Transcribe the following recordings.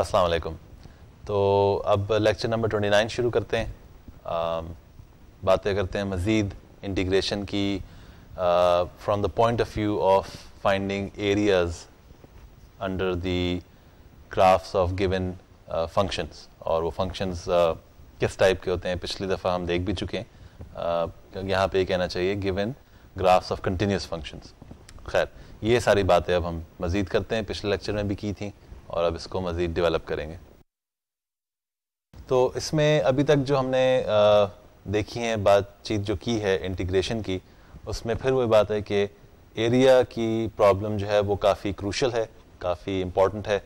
अस्सलाम वालेकुम तो अब लेक्चर नंबर ट्वेंटी नाइन शुरू करते हैं बातें करते हैं मज़ीद इंटीग्रेशन की from the point of view of finding areas under the graphs of given functions और वो फंक्शंस किस टाइप के होते हैं पिछली दफ़ा हम देख भी चुके हैं uh, यहाँ पे कहना चाहिए given graphs of continuous functions खैर ये सारी बातें अब हम मज़ीद करते हैं पिछले लेक्चर में भी की थी और अब इसको मज़ीद डेवलप करेंगे तो इसमें अभी तक जो हमने देखी है बातचीत जो की है इंटीग्रेशन की उसमें फिर वही बात है कि एरिया की प्रॉब्लम जो है वो काफ़ी क्रूशल है काफ़ी इम्पॉर्टेंट है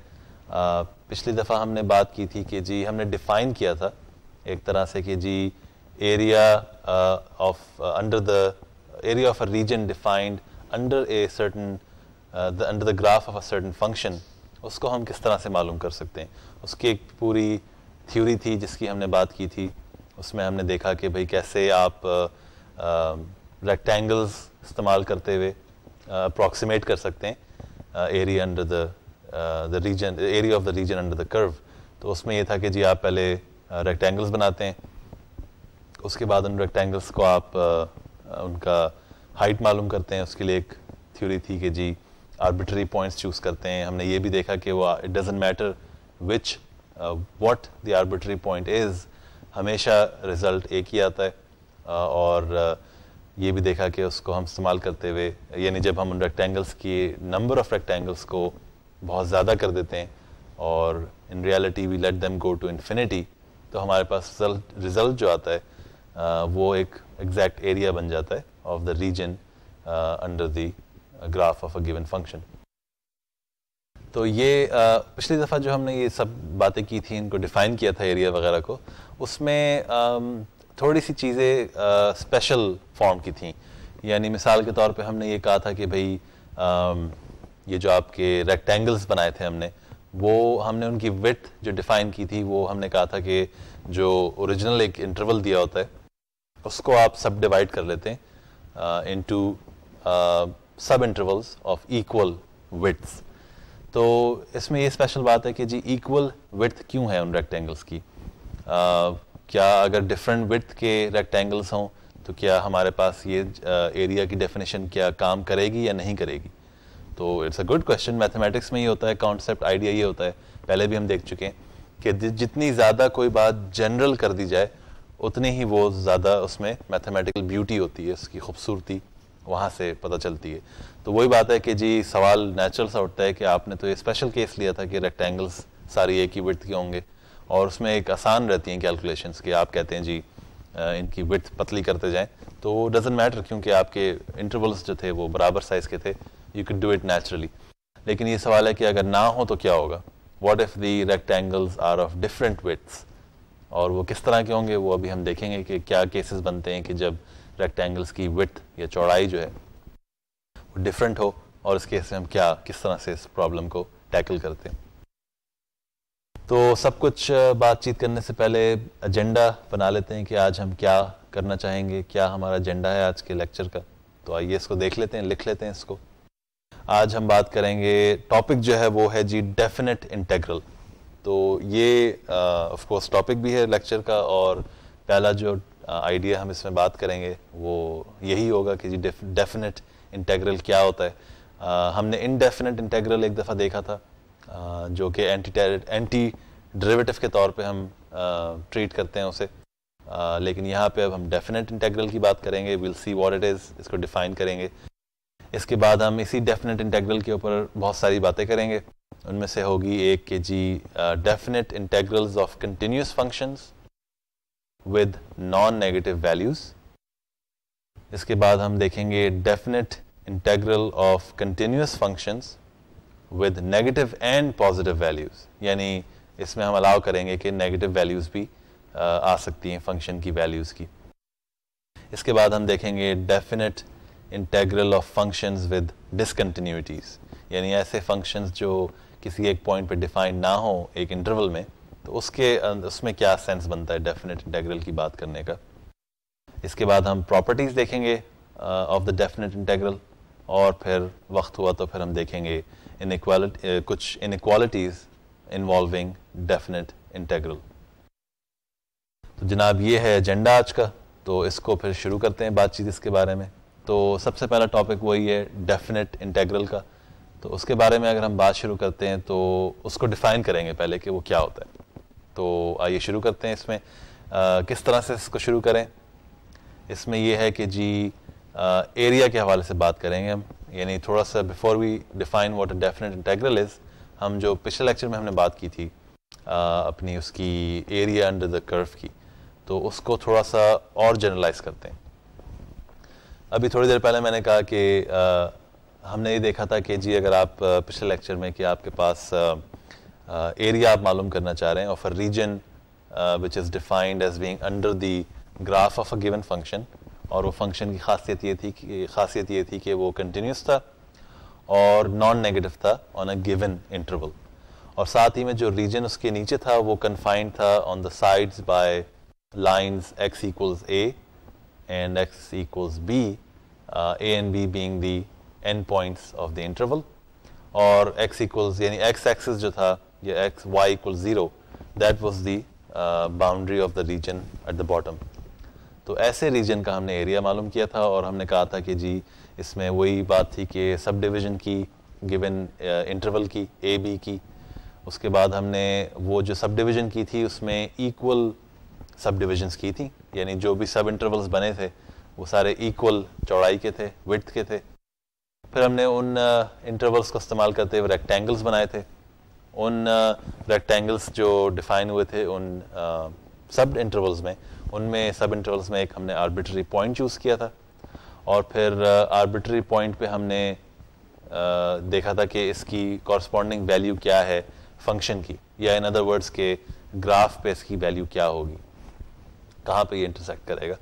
आ, पिछली दफ़ा हमने बात की थी कि जी हमने डिफ़ाइन किया था एक तरह से कि जी area of under the area of a region defined under a certain under the graph of a certain function उसको हम किस तरह से मालूम कर सकते हैं उसकी एक पूरी थ्योरी थी जिसकी हमने बात की थी उसमें हमने देखा कि भाई कैसे आप रेक्टेंगल्स इस्तेमाल करते हुए अप्रॉक्सीमेट कर सकते हैं area under the the region area of the region under the curve तो उसमें यह था कि जी आप पहले रेक्टेंगल्स बनाते हैं उसके बाद उन रेक्टेंगल्स को आप uh, उनका हाइट मालूम करते हैं उसके लिए एक थ्योरी थी कि जी आर्बिट्री पॉइंट्स चूज़ करते हैं हमने ये भी देखा कि वो it doesn't matter which what the arbitrary point is हमेशा रिज़ल्ट एक ही आता है uh, और uh, ये भी देखा कि उसको हम इस्तेमाल करते हुए यानी जब हम रेक्टेंगल्स की नंबर ऑफ रेक्टेंगल्स को बहुत ज़्यादा कर देते हैं और in reality we let them go to infinity तो हमारे पास रिजल्ट जो आता है uh, वो एक एग्जैक्ट एरिया बन जाता है of the region under the graph of a given function तो ये आ, पिछली दफ़ा जो हमने ये सब बातें की थी इनको डिफ़ाइन किया था एरिया वगैरह को उसमें आ, थोड़ी सी चीज़ें स्पेशल फॉर्म की थी यानी मिसाल के तौर पे हमने ये कहा था कि भाई ये जो आपके रेक्टेंगल्स बनाए थे हमने वो हमने उनकी विथ जो डिफ़ाइन की थी वो हमने कहा था कि जो ओरिजिनल एक इंटरवल दिया होता है उसको आप सब डिवाइड कर लेते हैं इन सब इंटरवल्स ऑफ इक्वल विथ्स तो इसमें ये स्पेशल बात है कि जी इक्वल विथ क्यों है उन रेक्टेंगल्स की आ, क्या अगर डिफरेंट विथ के रेक्टेंगल्स हों तो क्या हमारे पास ये एरिया की डेफिनेशन क्या काम करेगी या नहीं करेगी तो it's a good question mathematics में ये होता है कॉन्सेप्ट आइडिया ये होता है पहले भी हम देख चुके हैं कि जितनी ज़्यादा कोई बात जनरल कर दी जाए उतनी ही वो ज़्यादा उसमें मैथमेटिकल ब्यूटी होती है उसकी खूबसूरती वहाँ से पता चलती है तो वही बात है कि जी सवाल नेचुरल सा उठता है कि आपने तो ये स्पेशल केस लिया था कि रेक्टेंगल्स सारी एक ही वर्थ के होंगे और उसमें एक आसान रहती हैं कैलकुलेशन कि आप कहते हैं जी इनकी विथ पतली करते जाएँ तो डजेंट मैटर क्योंकि आपके इंटरवल्स जो थे वो बराबर साइज़ के थे you can do it naturally लेकिन ये सवाल है कि अगर ना हो तो क्या होगा what if the rectangles are of different widths और वो किस तरह के होंगे वो अभी हम देखेंगे कि क्या केसेस बनते हैं कि जब रेक्टेंगल्स की विथ या चौड़ाई जो है वो डिफरेंट हो और इस केस में हम क्या किस तरह से इस प्रॉब्लम को टैकल करते हैं तो सब कुछ बातचीत करने से पहले एजेंडा बना लेते हैं कि आज हम क्या करना चाहेंगे क्या हमारा एजेंडा है आज के लेक्चर का तो आइए इसको देख लेते हैं लिख लेते हैं इसको आज हम बात करेंगे टॉपिक जो है वो है जी डेफिनेट इंटेग्रल तो ये ऑफ कोर्स टॉपिक भी है लेक्चर का और पहला जो आइडिया uh, हम इसमें बात करेंगे वो यही होगा कि जी डेफिनेट इंटेग्रल क्या होता है आ, uh, हमने इनडेफिनेट इंटेग्रल एक दफ़ा देखा था आ, uh, जो कि एंटी एंटी डेरिवेटिव के तौर पे हम ट्रीट करते हैं उसे आ, लेकिन यहाँ पे अब हम डेफिनेट इंटेग्रल की बात करेंगे will see what it is इसको डिफाइन करेंगे इसके बाद हम इसी डेफिनेट इंटेग्रल के ऊपर बहुत सारी बातें करेंगे उनमें से होगी एक के जी definite integrals of continuous functions with non negative values इसके बाद हम देखेंगे definite integral of continuous functions with negative and positive values यानी इसमें हम अलाउ करेंगे कि नेगेटिव वैल्यूज भी आ, सकती हैं फंक्शन की वैल्यूज की इसके बाद हम देखेंगे definite integral of function with discontinuities यानी ऐसे फंक्शन जो किसी एक पॉइंट पर डिफाइंड ना हो एक इंटरवल में तो उसके उसमें क्या सेंस बनता है डेफिनेट इंटेग्रल की बात करने का इसके बाद हम प्रॉपर्टीज़ देखेंगे ऑफ द डेफिनेट इंटेग्रल और फिर वक्त हुआ तो फिर हम देखेंगे इन कुछ इनक्वालिटीज़ इन्वॉल्विंग डेफिनेट इंटेग्रल तो जनाब ये है एजेंडा आज का तो इसको फिर शुरू करते हैं बातचीत इसके बारे में तो सबसे पहला टॉपिक वही है डेफिनेट इंटेग्रल का तो उसके बारे में अगर हम बात शुरू करते हैं तो उसको डिफ़ाइन करेंगे पहले कि वो क्या होता है तो आइए शुरू करते हैं इसमें आ, किस तरह से इसको शुरू करें इसमें यह है कि जी आ, एरिया के हवाले से बात करेंगे हम यानी थोड़ा सा before we define what a definite integral is हम जो पिछले लेक्चर में हमने बात की थी आ, अपनी उसकी एरिया अंडर द कर्व की तो उसको थोड़ा सा और जनरलाइज करते हैं अभी थोड़ी देर पहले मैंने कहा कि आ, हमने ये देखा था कि जी अगर आप पिछले लेक्चर में कि आपके पास आ, एरिया uh, आप मालूम करना चाह रहे हैं of a region which is defined as being under the graph of a given function और वो फंक्शन की खासियत ये थी कि खासियत ये थी कि वो कंटिन्यूस था और नॉन नेगेटिव था ऑन अ गिवन इंटरवल और साथ ही में जो रीजन उसके नीचे था वो कन्फाइंड था on the sides by lines x equals a and x equals b a and b being the end points of the interval और एक्स इक्वल्स यानी एक्स एक्सिस जो था yeah, x y equals 0 that was the boundary of the region at the bottom तो ऐसे reason का हमने area मालूम किया था और हमने कहा था कि जी इसमें वही बात थी कि सब डिवीजन की गिवन इंटरवल uh, की ए बी की उसके बाद हमने वो जो सब डिवीजन की थी उसमें इक्वल सब डिविजन्स की थी यानी जो भी सब इंटरवल्स बने थे वो सारे इक्वल चौड़ाई के थे विथ के थे फिर हमने उन इंटरवल्स uh, को इस्तेमाल करते हुए रेक्टेंगल्स बनाए थे उन रेक्टेंगल्स जो डिफाइन हुए थे उन सब इंटरवल्स में उनमें सब इंटरवल्स में एक हमने आर्बिट्री पॉइंट चूज़ किया था और फिर आर्बिट्री पॉइंट पे हमने देखा था कि इसकी कॉरस्पॉन्डिंग वैल्यू क्या है फंक्शन की या इन अदर वर्ड्स के ग्राफ पे इसकी वैल्यू क्या होगी कहाँ पे ये इंटरसेक्ट करेगा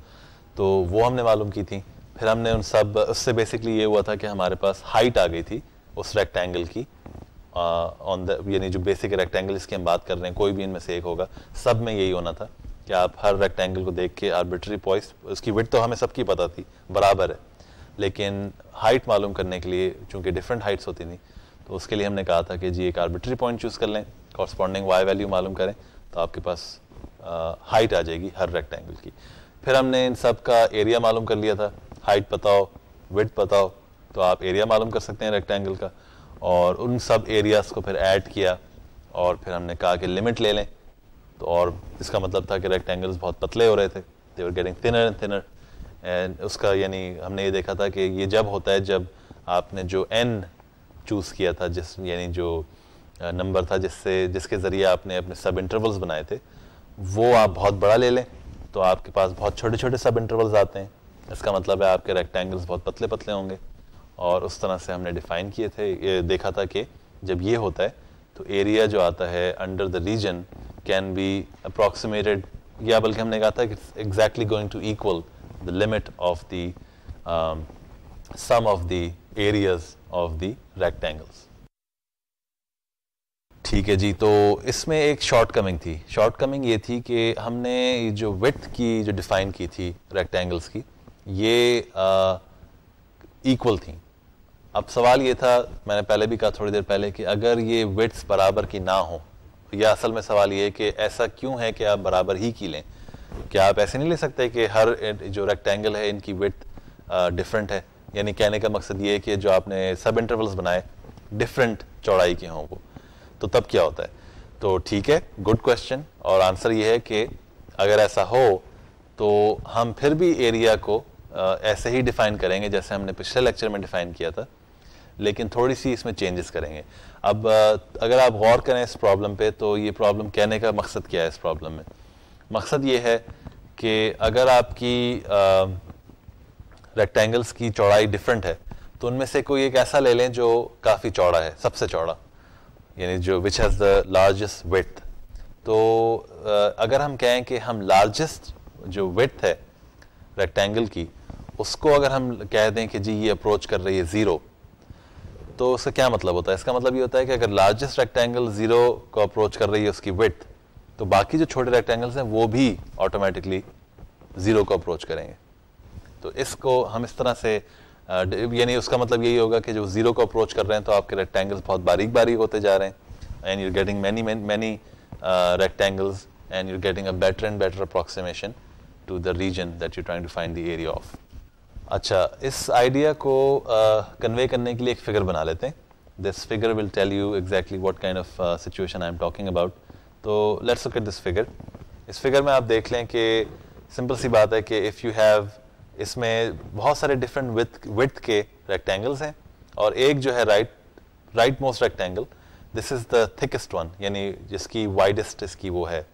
तो वो हमने मालूम की थी फिर हमने उन सब उससे बेसिकली ये हुआ था कि हमारे पास हाइट आ गई थी उस रेक्टेंगल की ऑन uh, द यानी जो बेसिक रेक्टेंगल्स की हम बात कर रहे हैं कोई भी इनमें से एक होगा सब में यही होना था कि आप हर रेक्टेंगल को देख के आर्बिट्री पॉइस उसकी विथ तो हमें सबकी पता थी बराबर है लेकिन हाइट मालूम करने के लिए चूँकि डिफरेंट हाइट्स होती थी तो उसके लिए हमने कहा था कि जी एक आर्बिट्री पॉइंट चूज़ कर लें कॉरस्पॉन्डिंग वाई वैल्यू मालूम करें तो आपके पास हाइट uh, आ जाएगी हर रेक्टेंगल की फिर हमने इन सब का एरिया मालूम कर लिया था हाइट पता हो विथ पता हो तो आप एरिया मालूम कर सकते हैं रेक्टेंगल का और उन सब एरियाज़ को फिर ऐड किया और फिर हमने कहा कि लिमिट ले लें तो और इसका मतलब था कि रेक्टेंगल्स बहुत पतले हो रहे थे they're getting thinner and thinner and उसका यानी हमने ये देखा था कि ये जब होता है जब आपने जो एन चूज़ किया था जिस यानी जो नंबर था जिससे जिसके ज़रिए आपने अपने सब इंटरवल्स बनाए थे वो आप बहुत बड़ा ले लें तो आपके पास बहुत छोटे छोटे सब इंटरवल्स आते हैं इसका मतलब है आपके रेक्टेंगल्स बहुत पतले पतले होंगे और उस तरह से हमने डिफाइन किए थे देखा था कि जब ये होता है तो एरिया जो आता है under the region can be approximated या बल्कि हमने कहा था कि exactly going to equal the limit of the sum of the areas of the rectangles ठीक है जी तो इसमें एक शॉर्ट कमिंग थी शॉर्ट कमिंग ये थी कि हमने जो विथ की जो डिफाइन की थी रेक्टेंगल्स की ये इक्वल uh, थी अब सवाल ये था मैंने पहले भी कहा थोड़ी देर पहले कि अगर ये विट्स बराबर की ना हो या असल में सवाल ये कि ऐसा क्यों है कि आप बराबर ही की लें क्या आप ऐसे नहीं ले सकते कि हर जो रेक्टेंगल है इनकी विथ डिफरेंट है यानी कहने का मकसद ये है कि जो आपने सब इंटरवल्स बनाए डिफरेंट चौड़ाई के हों वो तो तब क्या होता है तो ठीक है गुड क्वेश्चन और आंसर ये है कि अगर ऐसा हो तो हम फिर भी एरिया को ऐसे ही डिफाइन करेंगे जैसे हमने पिछले लेक्चर में डिफाइन किया था लेकिन थोड़ी सी इसमें चेंजेस करेंगे अब अगर आप गौर करें इस प्रॉब्लम पे तो ये प्रॉब्लम कहने का मकसद क्या है इस प्रॉब्लम में मकसद ये है कि अगर आपकी रेक्टेंगल्स की चौड़ाई डिफरेंट है तो उनमें से कोई एक ऐसा ले लें जो काफ़ी चौड़ा है सबसे चौड़ा यानी जो which has the largest width तो अगर हम कहें कि हम लार्जेस्ट जो विथ है रेक्टेंगल की उसको अगर हम कह दें कि जी ये अप्रोच कर रही है ज़ीरो तो उसका क्या मतलब होता है इसका मतलब ये होता है कि अगर लार्जेस्ट रेक्टेंगल जीरो को अप्रोच कर रही है उसकी विथ तो बाकी जो छोटे रेक्टेंगल्स हैं वो भी ऑटोमेटिकली जीरो को अप्रोच करेंगे तो इसको हम इस तरह से यानी उसका मतलब यही होगा कि जो जीरो को अप्रोच कर रहे हैं तो आपके रेक्टेंगल्स बहुत बारीक बारीक होते जा रहे हैं and you're getting many many rectangles and you're getting a better and better approximation to the region that you trying to find the area of अच्छा इस आइडिया को कन्वे uh, करने के लिए एक फिगर बना लेते हैं this figure will tell you exactly what kind of situation I am talking about तो let's look at this figure इस फिगर में आप देख लें कि सिंपल सी बात है कि इफ़ यू हैव इसमें बहुत सारे डिफरेंट विथ विथ के रेक्टेंगल्स हैं और एक जो है right right most rectangle this is the thickest one यानी जिसकी वाइडेस्ट इसकी वो है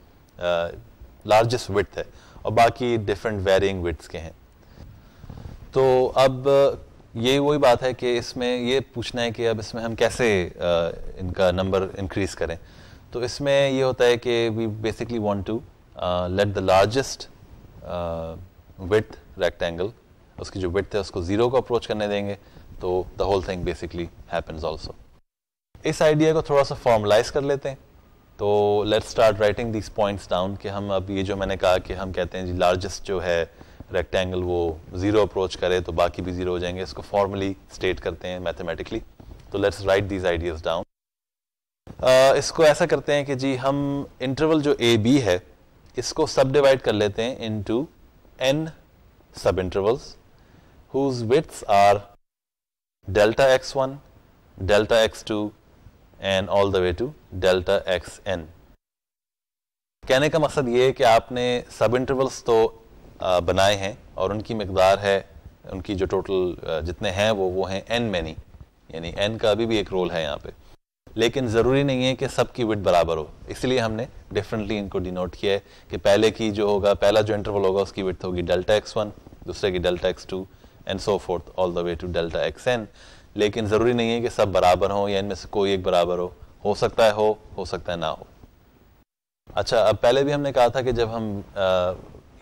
लार्जेस्ट uh, विथ है और बाकी डिफरेंट वेरिंग विथ्स के हैं तो अब ये वही बात है कि इसमें ये पूछना है कि अब इसमें हम कैसे इनका नंबर इंक्रीज करें तो इसमें ये होता है कि we basically want to let the largest width rectangle उसकी जो विथ है उसको ज़ीरो को अप्रोच करने देंगे तो the whole thing basically happens also इस आइडिया को थोड़ा सा फॉर्मलाइज कर लेते हैं तो let's start writing these points down कि हम अब ये जो मैंने कहा कि हम कहते हैं जी लार्जेस्ट जो है रेक्टेंगल वो ज़ीरो अप्रोच करे तो बाकी भी ज़ीरो हो जाएंगे इसको फॉर्मली स्टेट करते हैं मैथमेटिकली तो let's write these ideas down इसको ऐसा करते हैं कि जी हम इंटरवल जो ए बी है इसको सब डिवाइड कर लेते हैं into n sub intervals whose widths are delta x one delta x two and all the way to delta x n कहने का मकसद ये है कि आपने सब इंटरवल्स तो बनाए हैं और उनकी मकदार है उनकी जो टोटल जितने हैं वो वो हैं एन मैनी यानी एन का अभी भी एक रोल है यहाँ पे लेकिन ज़रूरी नहीं है कि सबकी विट बराबर हो इसलिए हमने डिफरेंटली इनको डिनोट किया है कि पहले की जो होगा पहला जो इंटरवल होगा उसकी विट होगी डेल्टा एक्स वन दूसरे की delta x two and so forth all the way to delta x n लेकिन ज़रूरी नहीं है कि सब बराबर हों या इनमें से कोई एक बराबर हो हो सकता है हो हो सकता है ना हो अच्छा अब पहले भी हमने कहा था कि जब हम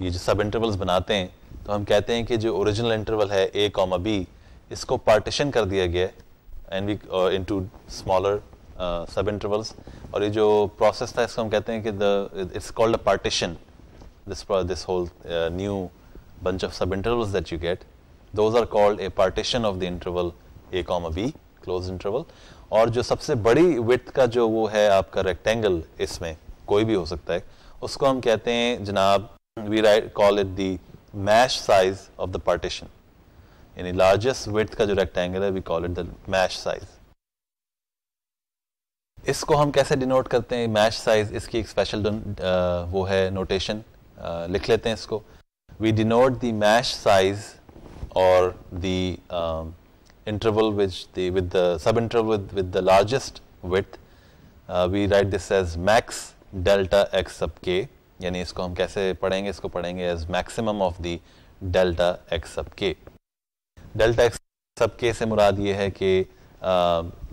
ये जो सब इंटरवल्स बनाते हैं तो हम कहते हैं कि जो ओरिजिनल इंटरवल है ए कॉमा बी इसको पार्टीशन कर दिया गया है and we into smaller sub intervals और ये जो प्रोसेस था इसको हम कहते हैं कि the it's called a partition this this whole new bunch of sub intervals that you get those are called a partition of the interval a comma b close interval और जो सबसे बड़ी विथ का जो वो है आपका रेक्टेंगल इसमें कोई भी हो सकता है उसको हम कहते हैं जनाब we call it the mesh size of the partition. In the largest width ka jo rectangle we call it the mesh size. इसको हम कैसे denote करते हैं mesh size इसकी एक special uh, वो है notation uh, लिख लेते हैं इसको. We denote the mesh size or the um, interval which the with the subinterval with, with the largest width. Uh, we write this as max delta x sub k. यानी इसको हम कैसे पढ़ेंगे इसको पढ़ेंगे as maximum of the delta x sub k delta x sub के से मुराद ये है कि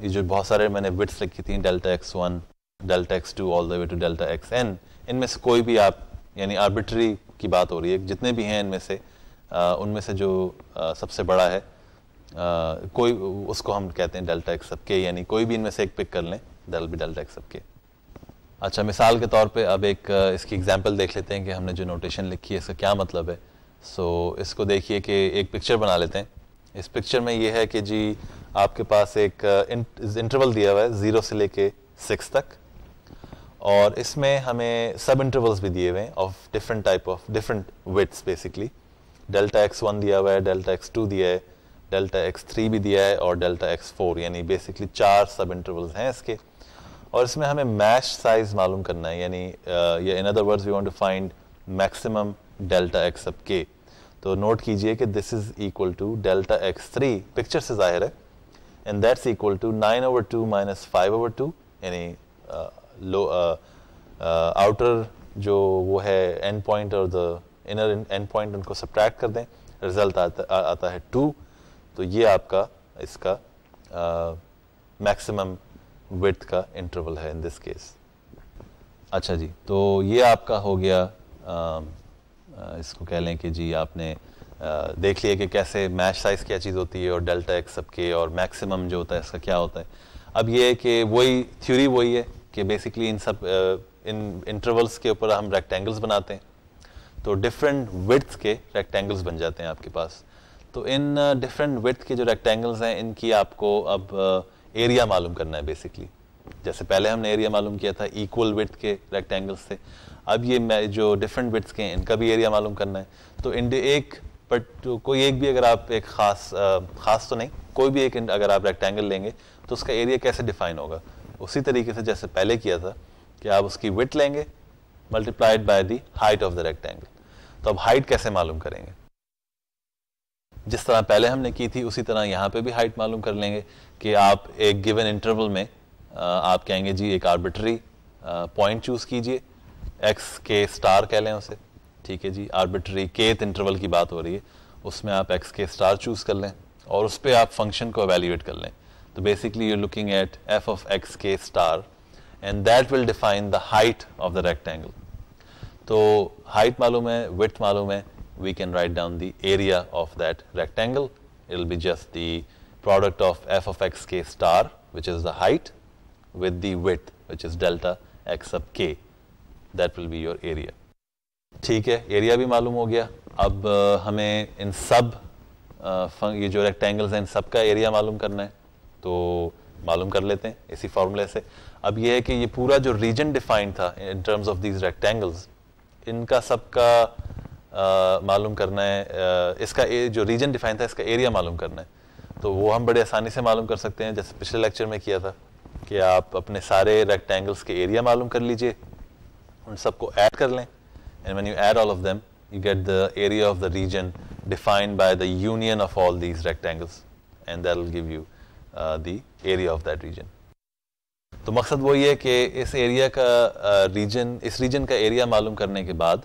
ये जो बहुत सारे मैंने विट्स लिखी थी delta x one delta x two all the way to delta x n इनमें से कोई भी आप यानी आर्बिट्री की बात हो रही है जितने भी हैं इनमें से उनमें से जो आ, सबसे बड़ा है आ, कोई उसको हम कहते हैं डेल्टा एक्स सब के यानी कोई भी इनमें से एक पिक कर लें डेल्टा एक्स सब के अच्छा मिसाल के तौर पे अब एक इसकी एग्जांपल देख लेते हैं कि हमने जो नोटेशन लिखी है इसका क्या मतलब है सो so, इसको देखिए कि एक पिक्चर बना लेते हैं इस पिक्चर में ये है कि जी आपके पास एक इंटरवल दिया हुआ है ज़ीरो से लेके सिक्स तक और इसमें हमें सब इंटरवल्स भी दिए हुए हैं of different type of different widths basically delta x one दिया हुआ है डेल्टा एक्स टू दिया है डेल्टा एक्स थ्री भी दिया है और डेल्टा एक्स फोर यानी बेसिकली चार सब इंटरवल्स हैं इसके और इसमें हमें मैश साइज मालूम करना है यानी या in other words we want to find maximum delta x अब के तो नोट कीजिए कि this is equal to delta x three picture से जाहिर है and that's equal to nine over two minus five over two यानी लो outer जो वो है एंड पॉइंट और द इनर एंड पॉइंट उनको सब्ट्रैक्ट कर दें रिजल्ट आता आता है टू तो ये आपका इसका मैक्सिमम विथ का इंटरवल है इन दिस केस अच्छा जी तो ये आपका हो गया आ, इसको कह लें कि जी आपने आ, देख लिया कि कैसे मैश साइज क्या चीज़ होती है और डेल्टा एक्स सब के और मैक्सिमम जो होता है इसका क्या होता है अब ये है कि वही थ्योरी वही है कि बेसिकली इन सब इन इंटरवल्स के ऊपर हम रेक्टेंगल्स बनाते हैं तो डिफरेंट विथ्स के रेक्टेंगल्स बन जाते हैं आपके पास तो इन डिफरेंट विथ के जो रेक्टेंगल्स हैं इनकी आपको अब एरिया मालूम करना है बेसिकली जैसे पहले हमने एरिया मालूम किया था इक्वल विथ के रेक्टेंगल्स थे अब ये जो डिफरेंट विथ्स के हैं इनका भी एरिया मालूम करना है तो इंड एक बट तो कोई एक भी अगर आप एक खास खास तो नहीं कोई भी एक अगर आप रेक्टेंगल लेंगे तो उसका एरिया कैसे डिफाइन होगा उसी तरीके से जैसे पहले किया था कि आप उसकी विथ लेंगे multiplied by the height of the rectangle तो अब हाइट कैसे मालूम करेंगे जिस तरह पहले हमने की थी उसी तरह यहाँ पे भी हाइट मालूम कर लेंगे कि आप एक गिवन इंटरवल में आप कहेंगे जी एक आर्बिट्री पॉइंट चूज़ कीजिए एक्स के स्टार कह लें उसे ठीक है जी आर्बिट्री केथ इंटरवल की बात हो रही है उसमें आप एक्स के स्टार चूज़ कर लें और उस पर आप फंक्शन को एवेल्यूएट कर लें तो basically you looking at f of x के star and that will define the height of the rectangle तो हाइट मालूम है विथ मालूम है we can write down the area of that rectangle. It will be just the product of f of x k star, which is the height, with the width, which is delta x sub k. That will be your area. ठीक है area भी मालूम हो गया अब हमें इन सब ये जो रेक्टेंगल्स हैं इन सब का एरिया मालूम करना है तो मालूम कर लेते हैं इसी फार्मूले से अब ये है कि ये पूरा जो रीजन डिफाइंड था in terms of these rectangles इनका सबका मालूम करना है इसका ए, जो रीजन डिफाइन था इसका एरिया मालूम करना है तो वो हम बड़े आसानी से मालूम कर सकते हैं जैसे पिछले लेक्चर में किया था कि आप अपने सारे रेक्टेंगल्स के एरिया मालूम कर लीजिए उन सबको ऐड कर लें and when you add all of them you get the area of the region defined by the union of all these rectangles and that will give you the area of that region तो मकसद वो ये कि इस area का reason इस reason का area मालूम करने के बाद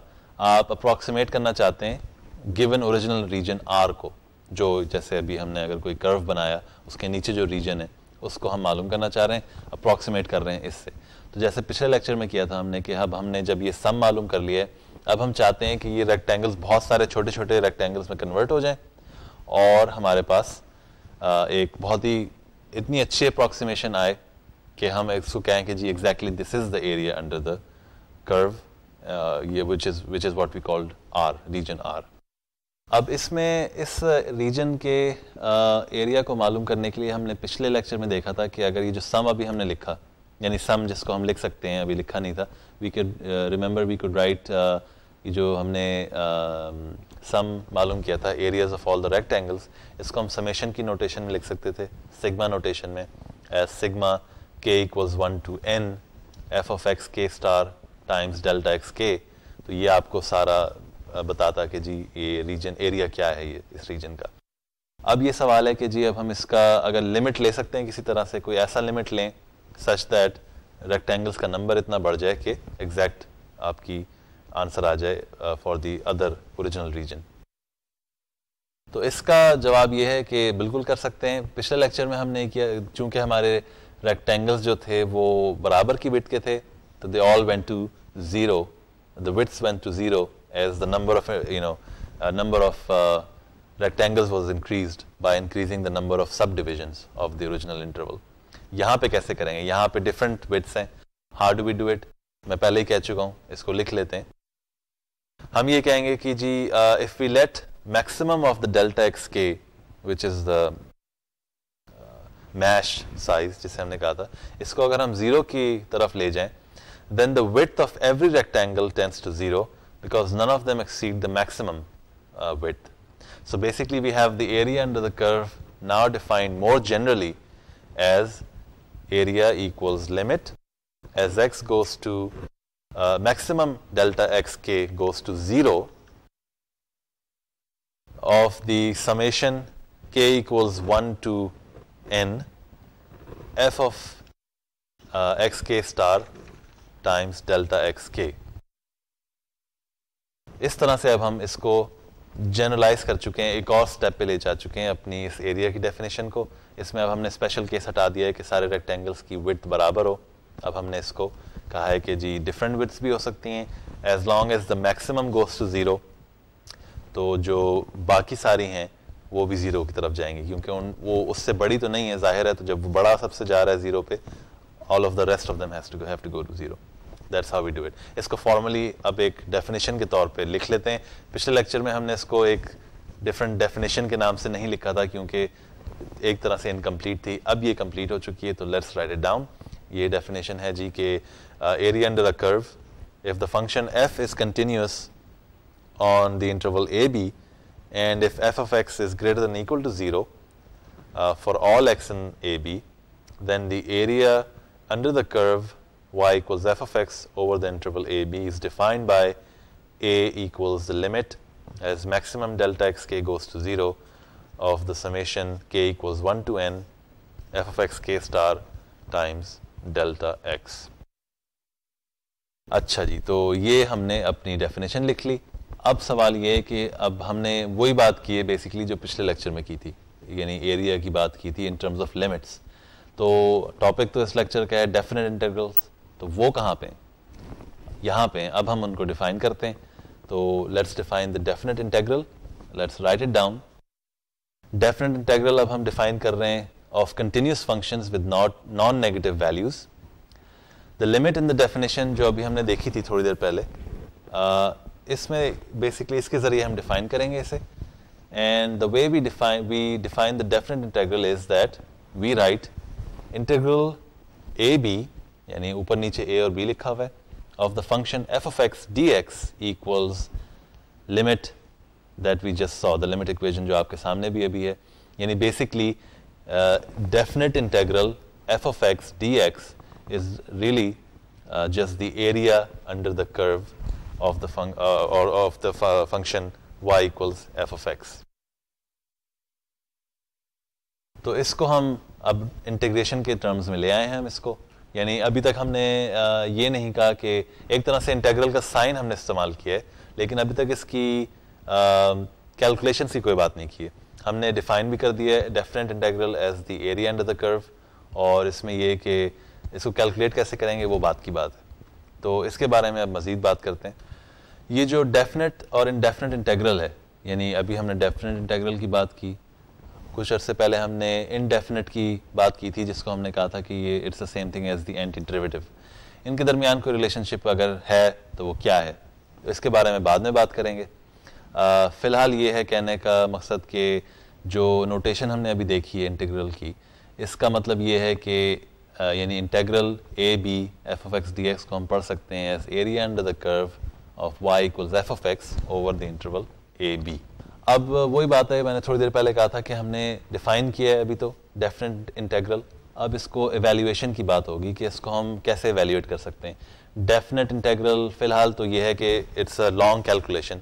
आप अप्रॉक्सीमेट करना चाहते हैं गिवन ओरिजिनल रीजन आर को जो जैसे अभी हमने अगर कोई कर्व बनाया उसके नीचे जो रीजन है उसको हम मालूम करना चाह रहे हैं अप्रॉक्सीमेट कर रहे हैं इससे तो जैसे पिछले लेक्चर में किया था हमने कि अब हमने जब ये सम मालूम कर लिया है अब हम चाहते हैं कि ये रेक्टेंगल्स बहुत सारे छोटे छोटे रेक्टेंगल्स में कन्वर्ट हो जाएं और हमारे पास एक बहुत ही इतनी अच्छी अप्रॉक्सीमेशन आए कि हम इसको कहें कि जी exactly this is the area under the curve ये which is which is what we called our region R अब इसमें इस रीजन uh, के एरिया uh, को मालूम करने के लिए हमने पिछले लेक्चर में देखा था कि अगर ये जो सम अभी हमने लिखा यानी सम जिसको हम लिख सकते हैं अभी लिखा नहीं था we could remember we could write ये जो हमने सम um, uh, मालूम किया था areas of all the angles इसको हम समेशन की नोटेशन में लिख सकते थे सिग्मा नोटेशन में as sigma k equals one to n f of x के star times delta x k तो ये आपको सारा बताता कि जी ये रीजन एरिया क्या है ये इस रीजन का अब ये सवाल है कि जी अब हम इसका अगर लिमिट ले सकते हैं किसी तरह से कोई ऐसा लिमिट लें सच दैट रेक्टेंगल्स का नंबर इतना बढ़ जाए कि एग्जैक्ट आपकी आंसर आ जाए for the other original region तो इसका जवाब ये है कि बिल्कुल कर सकते हैं पिछले लेक्चर में हमने किया चूंकि हमारे रेक्टेंगल्स जो थे वो बराबर की बिट के थे तो they all went to 0, the widths went to 0 as the number of, you know, uh, number of uh, rectangles was increased by increasing the number of subdivisions of the original interval. यहाँ पे कैसे करेंगे यहाँ पे different widths हैं how do we do it मैं पहले ही कह चुका हूँ इसको लिख लेते हैं हम ये कहेंगे कि जी uh, if we let maximum of the delta x k, which is the uh, mesh size, जिसे हमने कहा था इसको अगर हम zero की तरफ ले जाएं then the width of every rectangle tends to 0 because none of them exceed the maximum uh, width. So basically we have the area under the curve now defined more generally as area equals limit as x goes to uh, maximum delta xk goes to 0 of the summation k equals 1 to n f of uh, xk star times delta x k इस तरह से अब हम इसको generalise कर चुके हैं एक और स्टेप पे ले जा चुके हैं अपनी इस एरिया की डेफिनेशन को इसमें अब हमने स्पेशल केस हटा दिया है कि सारे रेक्टेंगल्स की विथ बराबर हो अब हमने इसको कहा है कि जी डिफरेंट विथ्स भी हो सकती हैं as long as the maximum goes to zero तो जो बाकी सारी हैं वो भी ज़ीरो की तरफ जाएंगी क्योंकि उन वो उससे बड़ी तो नहीं है जाहिर है तो जब बड़ा सबसे जा रहा है ज़ीरो पे all of the rest of them has to have to go to zero that's how we do it इसको फॉर्मली अब एक डेफिनेशन के तौर पे लिख लेते हैं पिछले लेक्चर में हमने इसको एक डिफरेंट डेफिनेशन के नाम से नहीं लिखा था क्योंकि एक तरह से इनकम्प्लीट थी अब ये कम्प्लीट हो चुकी है तो लेट्स राइट इट डाउन ये डेफिनेशन है जी के area under a curve if the function f is continuous on the interval a b and if f of x is greater than equal to zero for all x in a b then the area under the curve y equals f of x over the interval a b is defined by a equals the limit as maximum delta x k goes to 0 of the summation k equals 1 to n f of x k star times delta x. अच्छा जी तो ये हमने अपनी definition लिख ली अब सवाल ये है कि अब हमने वही बात की है बेसिकली जो पिछले लेक्चर में की थी यानी एरिया की बात की थी इन टर्म्स ऑफ लिमिट्स तो टॉपिक तो इस लेक्चर का है डेफिनेट इंटरगल्स तो वो कहाँ पे यहाँ पे अब हम उनको डिफाइन करते हैं तो let's define the definite integral let's write it down definite integral अब हम डिफाइन कर रहे हैं of continuous functions with not non negative values the limit in the definition जो अभी हमने देखी थी थोड़ी देर पहले uh, इसमें बेसिकली इसके ज़रिए हम डिफाइन करेंगे इसे the way we define we define the definite integral is that we write integral a b yani upar niche a aur b likha hua hai of the function f of x dx equals limit that we just saw the limit equation jo aapke samne bhi abhi hai yani basically uh, definite integral f of x dx is really uh, just the area under the curve of the fun uh, or of the function y equals f of x to isko hum ab integration ke terms mein le aaye hain hum यानी अभी तक हमने ये नहीं कहा कि एक तरह से इंटेग्रल का साइन हमने इस्तेमाल किया है लेकिन अभी तक इसकी कैलकुलेशन की कोई बात नहीं की हमने डिफाइन भी कर दिया है definite integral as the area under the curve और इसमें ये कि इसको कैलकुलेट कैसे करेंगे वो बात की बात है तो इसके बारे में अब मज़ीद बात करते हैं ये जो डेफिनेट और इनडेफिनेट इंटेग्रल है यानी अभी हमने डेफिनेट इंटेग्रल की बात की कुछ अर्से पहले हमने इनडेफिनेट की बात की थी जिसको हमने कहा था कि ये it's the same thing as the anti derivative इनके दरमियान कोई रिलेशनशिप अगर है तो वो क्या है इसके बारे में बाद में बात करेंगे फ़िलहाल ये है कहने का मकसद कि जो नोटेशन हमने अभी देखी है इंटीग्रल की इसका मतलब ये है कि यानी integral a b f of x d x को हम पढ़ सकते हैं as area under the curve of y equals f of x over the interval a b अब वही बात है मैंने थोड़ी देर पहले कहा था कि हमने डिफाइन किया है अभी तो डेफिनेट इंटेग्रल अब इसको एवेल्यूएशन की बात होगी कि इसको हम कैसे एवेल्यूएट कर सकते हैं डेफिनेट इंटेग्रल फिलहाल तो ये है कि इट्स अ लॉन्ग कैलकुलेशन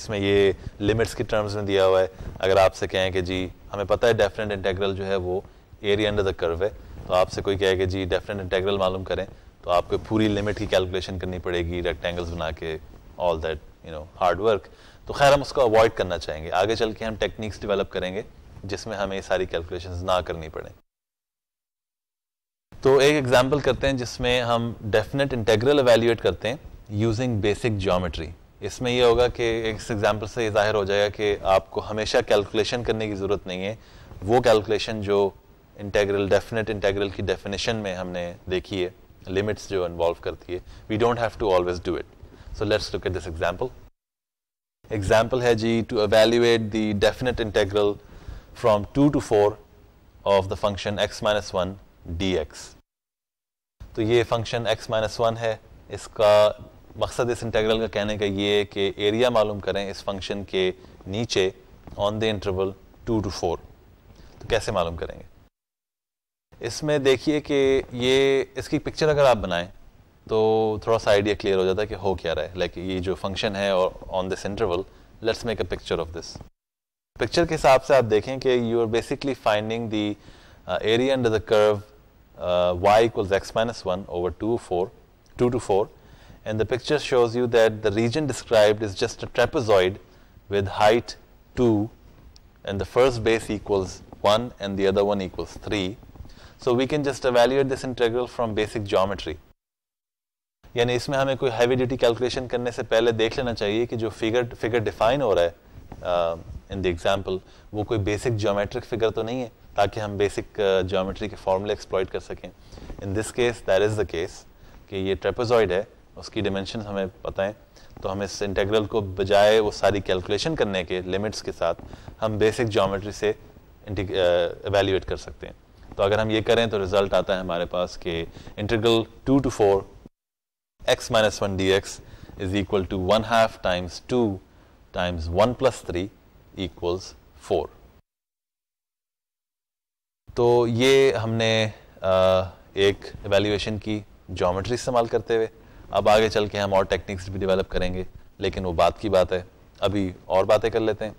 इसमें ये लिमिट्स की टर्म्स में दिया हुआ है अगर आपसे कहें कि जी हमें पता है डेफिनेट इंटेग्रल जो है वो एरिया अंडर द कर्व है तो आपसे कोई कहे कि जी डेफिनेट इंटेग्रल मालूम करें तो आपको पूरी लिमिट की कैलकुलेशन करनी पड़ेगी रेक्टेंगल्स बना के all that you know hard work तो खैर हम उसको अवॉइड करना चाहेंगे आगे चल के हम टेक्निक्स डेवलप करेंगे जिसमें हमें सारी कैलकुलेशन ना करनी पड़े तो एक एग्जाम्पल करते हैं जिसमें हम डेफिनेट इंटेग्रल एवेल्यूएट करते हैं यूजिंग बेसिक ज्योमेट्री इसमें यह होगा कि इस एग्जाम्पल से ये जाहिर हो जाएगा कि आपको हमेशा कैलकुलेशन करने की ज़रूरत नहीं है वो कैलकुलेशन जो इंटेग्रल डेफिनेट इंटेग्रल की डेफिनेशन में हमने देखी है लिमिट्स जो इन्वॉल्व करती है we don't have to always do it so let's look at this example example है जी to evaluate the definite integral from 2 to 4 of the function x minus 1 dx. तो ये फंक्शन x माइनस वन है इसका मकसद इस integral का कहने का ये है कि एरिया मालूम करें इस फंक्शन के नीचे on the interval two to four तो कैसे मालूम करेंगे इसमें देखिए कि ये इसकी पिक्चर अगर आप बनाएं तो थोड़ा सा आइडिया clear हो जाता है कि हो क्या रहा है like ये जो function है और on interval let's make a picture of this picture के हिसाब से आप देखें कि you are basically finding the area under the curve y equals x minus 1 over 2, 2 to 4 and the picture shows you that the region described is just a trapezoid with height 2 and the first base equals 1 and the other one equals 3. So we can just evaluate this integral from basic geometry. यानी इसमें हमें कोई heavy duty calculation करने से पहले देख लेना चाहिए कि जो फिगर फिगर डिफाइन हो रहा है इन द एग्जाम्पल वो कोई बेसिक ज्योमेट्रिक फिगर तो नहीं है ताकि हम बेसिक जोमेट्री uh, के फॉर्मूले एक्सप्लॉयट कर सकें in this case that is the case कि ये ट्रेपोजॉइड है उसकी डिमेंशन हमें पता है तो हम इस इंटेग्रल को बजाय वो सारी कैलकुलेशन करने के लिमिट्स के साथ हम बेसिक ज्योमेट्री से एवेल्यूएट uh, कर सकते हैं तो अगर हम ये करें तो रिजल्ट आता है हमारे पास कि integral two to four x minus 1 dx is equal to 1 half times 2 times 1 plus 3 equals 4. तो ये हमने एक एवेल्यूएशन की जोमेट्री इस्तेमाल करते हुए अब आगे चल के हम और टेक्निक्स भी develop करेंगे लेकिन वो बात की बात है अभी और बातें कर लेते हैं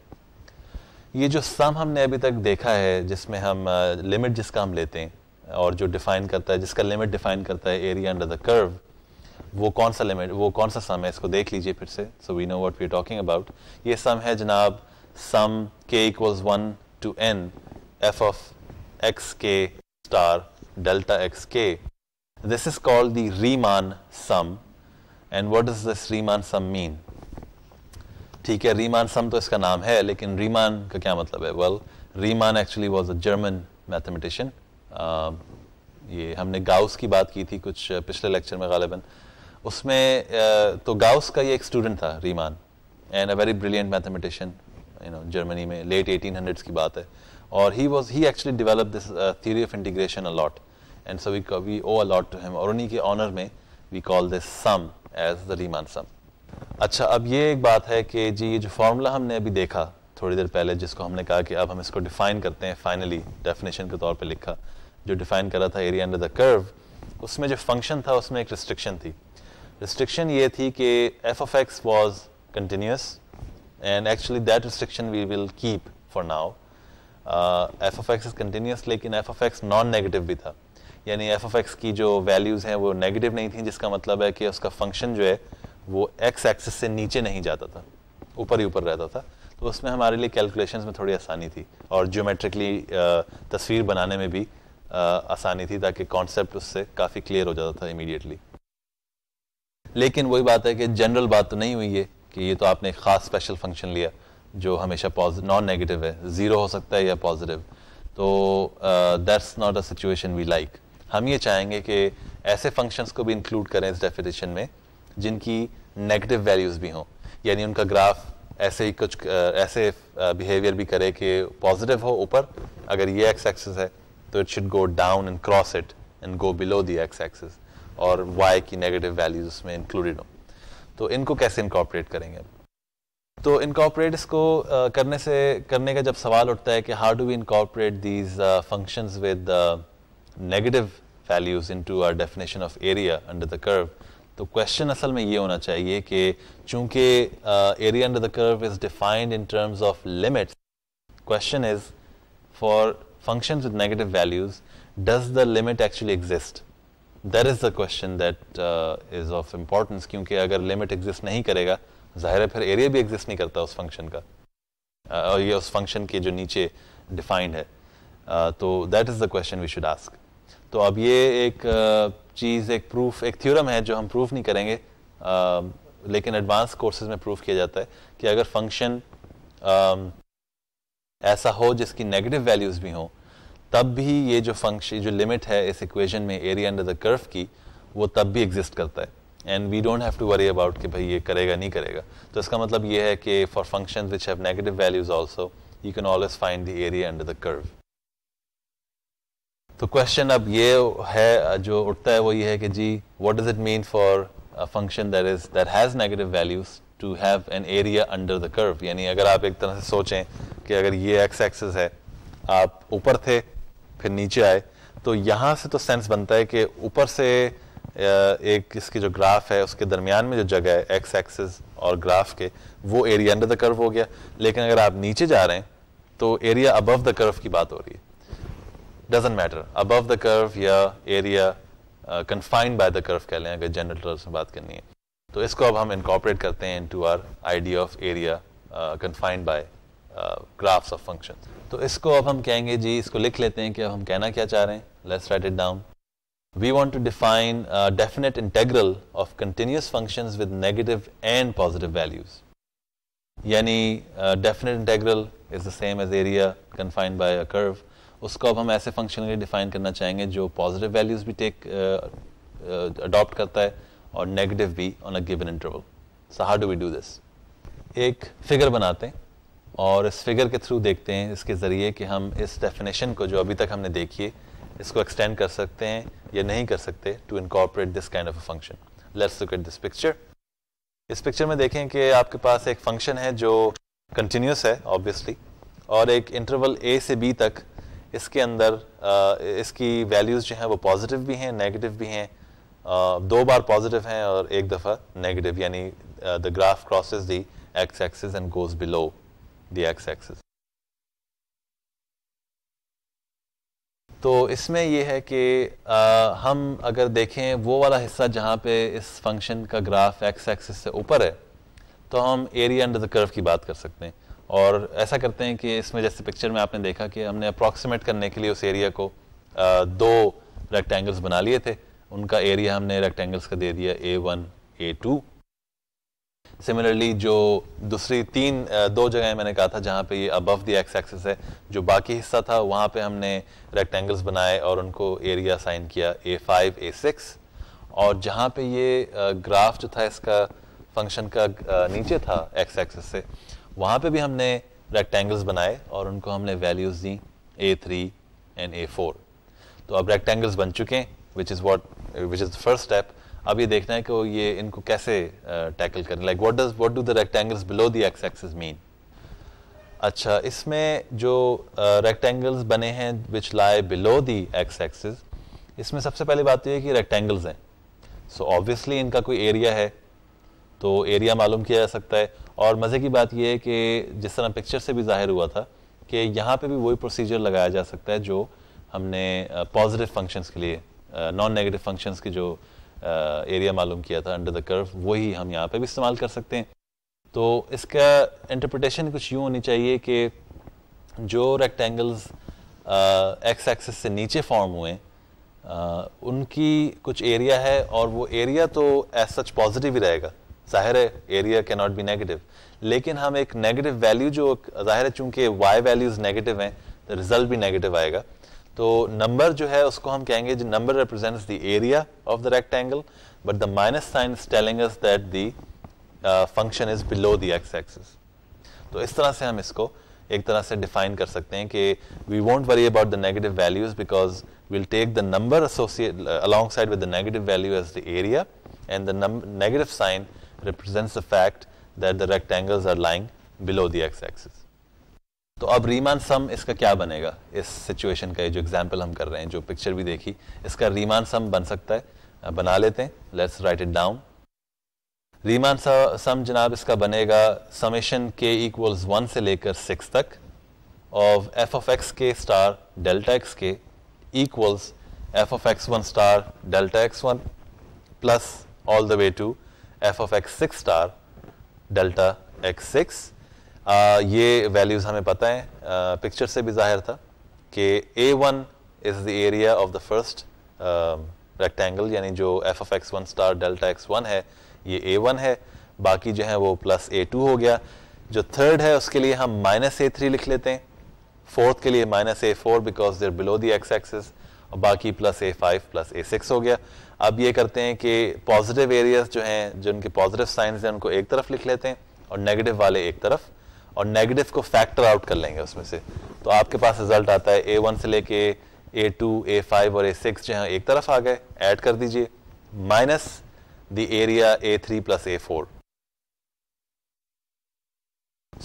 ये जो सम हमने अभी तक देखा है जिसमें हम लिमिट जिसका हम लेते हैं और जो डिफाइन करता है जिसका लिमिट डिफाइन करता है एरिया अंडर द कर्व वो कौन सा लिमिट वो कौन सा सम है इसको देख लीजिए फिर से so we know what we are talking about ये सम है जनाब sum k equals one to n f of x के star delta x k this is called the Riemann sum and what is this Riemann sum mean ठीक है Riemann sum तो इसका नाम है लेकिन रीमान का क्या मतलब है well Riemann actually was a German mathematician ये हमने गाउस की बात की थी कुछ पिछले लेक्चर में गालिबन उसमें तो गाउस का ये एक स्टूडेंट था Riemann and a very brilliant mathematician you know Germany में लेट 1800s की बात है और he was he actually develop this theory of integration a lot and so we we owe a lot to him और उन्हीं के ऑनर में we call this sum as the Riemann sum अच्छा अब ये एक बात है कि जी ये जो फार्मूला हमने अभी देखा थोड़ी देर पहले जिसको हमने कहा कि अब हम इसको डिफाइन करते हैं फाइनली डेफिनेशन के तौर पर लिखा जो डिफाइन करा था एरिया अंडर द कर्व उसमें जो फंक्शन था उसमें एक रिस्ट्रिक्शन थी रिस्ट्रिक्शन ये थी कि f of x was continuous and actually that restriction we will keep for now f of x is continuous लेकिन f of x non negative भी था यानी एफ ऑफ एक्स की जो वैल्यूज़ हैं वो नेगेटिव नहीं थी जिसका मतलब है कि उसका फंक्शन जो है वो एक्स एक्सिस से नीचे नहीं जाता था ऊपर ही ऊपर रहता था तो उसमें हमारे लिए कैलकुलेशन में थोड़ी आसानी थी और ज्योमेट्रिकली uh, तस्वीर बनाने में भी आ, uh, आसानी थी ताकि कॉन्सेप्ट उससे काफ़ी क्लियर हो जाता था इमीडिएटली लेकिन वही बात है कि जनरल बात तो नहीं हुई है कि ये तो आपने एक ख़ास स्पेशल फंक्शन लिया जो हमेशा नॉन नेगेटिव है ज़ीरो हो सकता है या पॉजिटिव तो that's not a situation we like हम ये चाहेंगे कि ऐसे फंक्शंस को भी इंक्लूड करें इस डेफिनेशन में जिनकी नेगेटिव वैल्यूज़ भी हों यानी उनका ग्राफ ऐसे ही कुछ uh, ऐसे बिहेवियर uh, भी करे कि पॉजिटिव हो ऊपर अगर ये एक्स एक्सेस है तो it should go down and cross it and go below the x axis और वाई की नेगेटिव वैल्यूज उसमें इंक्लूडेड हों तो इनको कैसे इनकॉपरेट करेंगे तो इनकॉपरेट इसको करने से करने का जब सवाल उठता है कि how do we incorporate these functions with negative values to our definition of area under the curve तो क्वेश्चन असल में ये होना चाहिए कि चूंकि area under the curve is defined in terms of limits question is for function with negative values does the limit actually exist there is the question that is of importance क्योंकि अगर limit exist नहीं करेगा ज़ाहिर है फिर area भी exist नहीं करता उस फंक्शन का uh, और ये उस फंक्शन के जो नीचे डिफाइंड है uh, तो that is the question we should ask तो अब ये एक uh, चीज़ एक प्रूफ एक थ्योरम है जो हम प्रूफ नहीं करेंगे um, लेकिन एडवांस कोर्सेज में प्रूफ किया जाता है कि अगर फंक्शन um, ऐसा हो जिसकी नेगेटिव वैल्यूज़ भी हों तब भी ये जो फंक्शन जो लिमिट है इस इक्वेशन में एरिया अंडर द कर्व की वो तब भी एग्जिस्ट करता है and we don't have to worry about कि भाई ये करेगा नहीं करेगा तो इसका मतलब ये है कि for function which have negative values also you can always find the area under the curve तो क्वेश्चन अब ये है जो उठता है वो ये है कि जी what does it mean for function that is that has negative values to have an area under the curve यानी अगर आप एक तरह से सोचें कि अगर ये एक्स एक्सेस है आप ऊपर थे फिर नीचे आए तो यहाँ से तो सेंस बनता है कि ऊपर से एक इसकी जो ग्राफ है उसके दरमियान में जो जगह है एक्स एक्सिस और ग्राफ के वो एरिया अंडर द कर्व हो गया लेकिन अगर आप नीचे जा रहे हैं तो एरिया अबव द कर्व की बात हो रही है doesn't matter above the curve या area confined by the curve कह लें अगर जनरल टर्म्स में बात करनी है तो इसको अब हम इनकॉपरेट करते हैं into our idea of area confined by graphs of function तो इसको अब हम कहेंगे जी इसको लिख लेते हैं कि अब हम कहना क्या चाह रहे हैं let's write it down we want to define definite definite of continuous continuous with negative and positive values यानी definite definite is the same as area confined by a curve उसको अब हम ऐसे फंक्शन के डिफाइन करना चाहेंगे जो positive values भी टेक अडॉप्ट uh, uh, करता है और नेगेटिव भी on a given interval so how do we do this एक फिगर बनाते हैं और इस फिगर के थ्रू देखते हैं इसके ज़रिए कि हम इस डेफिनेशन को जो अभी तक हमने देखी है इसको एक्सटेंड कर सकते हैं या नहीं कर सकते to incorporate this kind of a function let's look at this picture इस पिक्चर में देखें कि आपके पास एक फंक्शन है जो कंटिन्यूस है ऑब्वियसली और एक इंटरवल ए से बी तक इसके अंदर इसकी वैल्यूज़ जो हैं वो पॉजिटिव भी हैं नेगेटिव भी हैं दो बार पॉजिटिव हैं और एक दफ़ा नेगेटिव यानी the graph crosses the x axis and goes below the x-axis. तो इसमें यह है कि आ, हम अगर देखें वो वाला हिस्सा जहाँ पे इस फंक्शन का ग्राफ एक्स एक्सिस से ऊपर है तो हम एरिया अंडर द कर्व की बात कर सकते हैं और ऐसा करते हैं कि इसमें जैसे पिक्चर में आपने देखा कि हमने अप्रॉक्सीमेट करने के लिए उस एरिया को आ, दो रेक्टेंगल्स बना लिए थे उनका एरिया हमने रेक्टेंगल्स का दे दिया a one a two similarly जो दूसरी तीन दो जगह मैंने कहा था जहाँ पे ये अबव दी एक्स एक्सेस है जो बाकी हिस्सा था वहाँ पे हमने रेक्टेंगल्स बनाए और उनको एरिया साइन किया ए फाइव ए सिक्स और जहाँ पे ये ग्राफ जो था इसका फंक्शन का नीचे था एक्स एक्सेस से वहाँ पे भी हमने रेक्टेंगल्स बनाए और उनको हमने वैल्यूज़ दी a three and a four तो अब रेक्टेंगल्स बन चुके हैं which is what which is the first step अब ये देखना है कि वो ये इनको कैसे टैकल करें like what does what do the rectangles below the x axis mean अच्छा इसमें जो रेक्टेंगल्स बने हैं विच लाए बिलो द एक्स एक्सिस इसमें सबसे पहली बात तो यह है कि रेक्टेंगल्स हैं सो so, ऑब्वियसली इनका कोई एरिया है तो एरिया मालूम किया जा सकता है और मज़े की बात यह है कि जिस तरह पिक्चर से भी जाहिर हुआ था कि यहाँ पे भी वही प्रोसीजर लगाया जा सकता है जो हमने पॉजिटिव फंक्शंस के लिए नॉन नेगेटिव फंक्शंस की जो uh, एरिया मालूम किया था अंडर द कर्व वही हम यहाँ पे भी इस्तेमाल कर सकते हैं तो इसका इंटरप्रटेशन कुछ यूँ होनी चाहिए कि जो रेक्टेंगल्स एक्स एक्सेस से नीचे फॉर्म हुए uh, उनकी कुछ एरिया है और वो एरिया तो एज सच पॉजिटिव ही रहेगा ज़ाहिर है area can not be negative लेकिन हम एक नेगेटिव वैल्यू जो ज़ाहिर है चूंकि वाई वैल्यूज़ नेगेटिव हैं तो रिजल्ट भी नेगेटिव आएगा तो नंबर जो है उसको हम कहेंगे जो number represents the area of the rectangle but the minus sign is telling us that the function is below the x axis तो इस तरह से हम इसको एक तरह से डिफाइन कर सकते हैं कि we won't worry about the negative values because will take the number associate alongside with the negative value as the area and the negative sign represents the fact that the rectangles are lying below the x axis तो अब Riemann sum इसका क्या बनेगा इस situation का ये जो example हम कर रहे हैं जो पिक्चर भी देखी इसका रीमान सम बन सकता है बना लेते हैं let's write it down Riemann sum जनाब इसका बनेगा समेशन के इक्वल्स वन से लेकर सिक्स तक ऑफ एफ ऑफ एक्स के स्टार डेल्टा एक्स के equals f of x one star delta x one plus all the way to f of x six star delta x six आ, ये values हमें पता है picture से भी जाहिर था कि a one is the area of the first rectangle यानी जो f of x one star delta x one है ये ए वन है बाकी जो है वो प्लस ए टू हो गया जो थर्ड है उसके लिए हम माइनस ए थ्री लिख लेते हैं फोर्थ के लिए minus a four because they're below the x axis और बाकी plus a five plus a six हो गया अब ये करते हैं कि पॉजिटिव एरियाज जो हैं जिनके पॉजिटिव साइंस हैं उनको एक तरफ लिख लेते हैं और नेगेटिव वाले एक तरफ और नेगेटिव को फैक्टर आउट कर लेंगे उसमें से तो आपके पास रिजल्ट आता है ए वन से लेके ए टू ए फाइव और ए सिक्स जो है एक तरफ आ गए ऐड कर दीजिए minus the area a three plus a four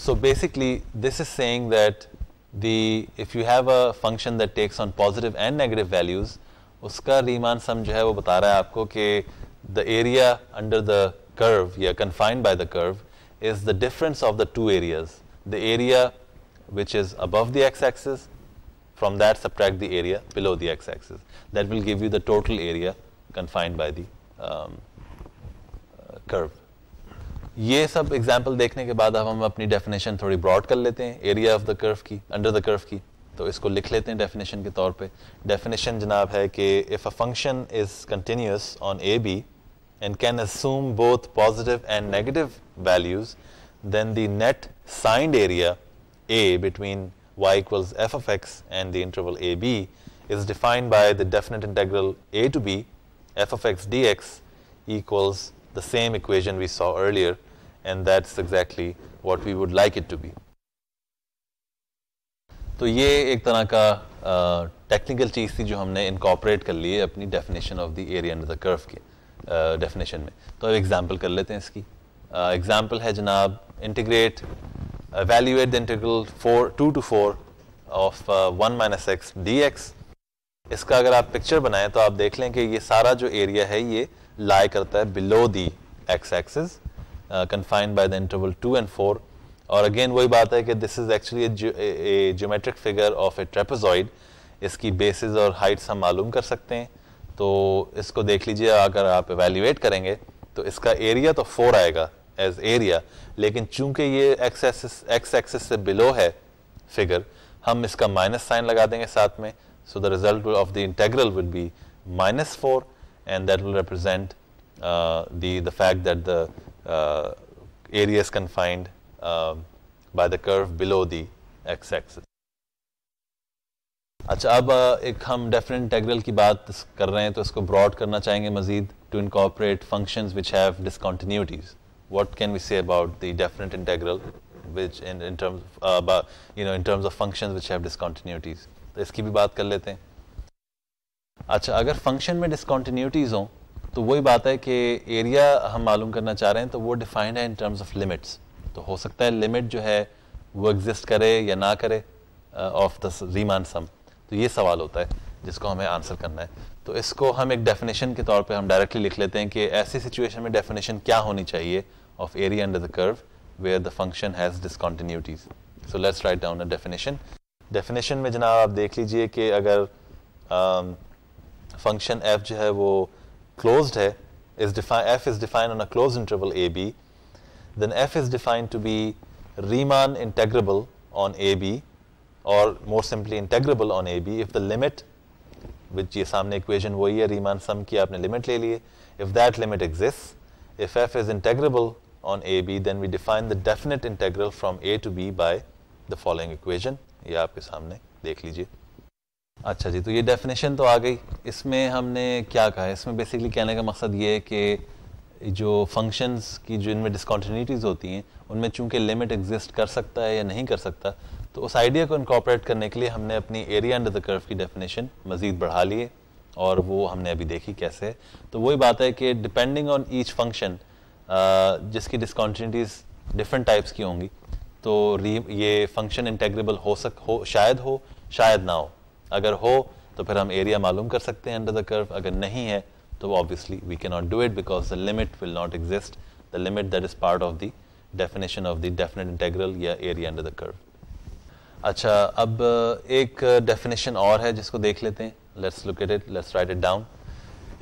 so basically this is saying that the if you have a function that takes on positive and negative values उसका Riemann sum जो है वो बता रहा है आपको कि the area under the curve या confined by the curve is the difference of the two areas. The area which is above the x axis, from that subtract the area below the x axis. That will give you the total area confined by the um, uh, curve. ये सब example देखने के बाद अब हम अपनी definition थोड़ी broad कर लेते हैं area of the curve की under the curve की तो इसको लिख लेते हैं definition के तौर पे definition जनाब है कि if a function is continuous on a b and can assume both positive and negative values, then the net signed area A between y equals f of x and the interval AB is defined by the definite integral a to b f of x dx equals the same equation we saw earlier and that's exactly what we would like it to be. So this is तरह technical thing that we जो हमने incorporate the ली है the definition of the area under the curve के definition में example है जनाब integrate evaluate the integral for two to four of one minus x d x इसका अगर आप पिक्चर बनाएं तो आप देख लें कि ये सारा जो एरिया है ये लाई करता है below the x axis confined by the interval two and four और अगेन वही बात है कि this is actually a geometric figure of a trapezoid इसकी बेसिस और हाइट्स हम मालूम कर सकते हैं तो इसको देख लीजिए अगर आप एवेल्यूएट करेंगे तो इसका एरिया तो फोर आएगा एज एरिया लेकिन चूंकि ये एक्स एक्सेस एक्स से बिलो है फिगर हम इसका माइनस साइन लगा देंगे साथ में so the result of the integral will be minus four and that will represent the fact that the area confined by the curve below the x axis अच्छा अब uh, एक हम डेफिनेट इंटेग्रल की बात कर रहे हैं तो इसको ब्रॉड करना चाहेंगे मजीद to incorporate functions which have discontinuities what can we say about the definite integral which in, in terms uh, about, you know in terms of functions which have discontinuities तो इसकी भी बात कर लेते हैं अच्छा अगर फंक्शन में डिसकॉन्टीन्यूटीज हों तो वही बात है कि एरिया हम मालूम करना चाह रहे हैं तो वो डिफाइंड है इन टर्म्स ऑफ लिमिट्स तो हो सकता है लिमिट जो है वो एग्जिस्ट करे या ना करे ऑफ द रीमान सम तो ये सवाल होता है जिसको हमें आंसर करना है तो इसको हम एक डेफिनेशन के तौर पे हम डायरेक्टली लिख लेते हैं कि ऐसी सिचुएशन में डेफिनेशन क्या होनी चाहिए of area under the curve where the function has discontinuities so let's write down a definition definition में जनाब आप देख लीजिए कि अगर फंक्शन um, एफ जो है वो क्लोज है is define f is define on a close interval a b then f is define to be Riemann integrable on a b or more simply integrable on a b if the limit which ये सामने equation वही है Riemann sum की आपने limit ले लिए if that limit exist if f is integrable on a b then we define the definite integral from a to b by the following equation ये आपके सामने देख लीजिए अच्छा जी तो ये डेफिनेशन तो आ गई इसमें हमने क्या कहा इसमें बेसिकली कहने का मकसद ये है कि जो फंक्शंस की जो इनमें डिसकॉन्टीन्यूटीज़ होती हैं उनमें चूंकि लिमिट एग्जिस्ट कर सकता है या नहीं कर सकता तो उस आइडिया को इनकॉपरेट करने के लिए हमने अपनी एरिया अंडर द कर्व की डेफिनेशन मज़ीद बढ़ा लिए और वो हमने अभी देखी कैसे तो वही बात है कि डिपेंडिंग ऑन ईच फंक्शन जिसकी डिस्कॉन्टिटीज़ डिफरेंट टाइप्स की होंगी तो ये फंक्शन इंटेग्रेबल हो सक हो शायद हो शायद ना हो अगर हो तो फिर हम एरिया मालूम कर सकते हैं अंडर द कर्व अगर नहीं है तो obviously we can not do it because the limit will not exist the limit that is part of the definition of the definite integral या एरिया अंडर द कर्व अच्छा अब एक definition और है जिसको देख लेते हैं let's look at it let's write it down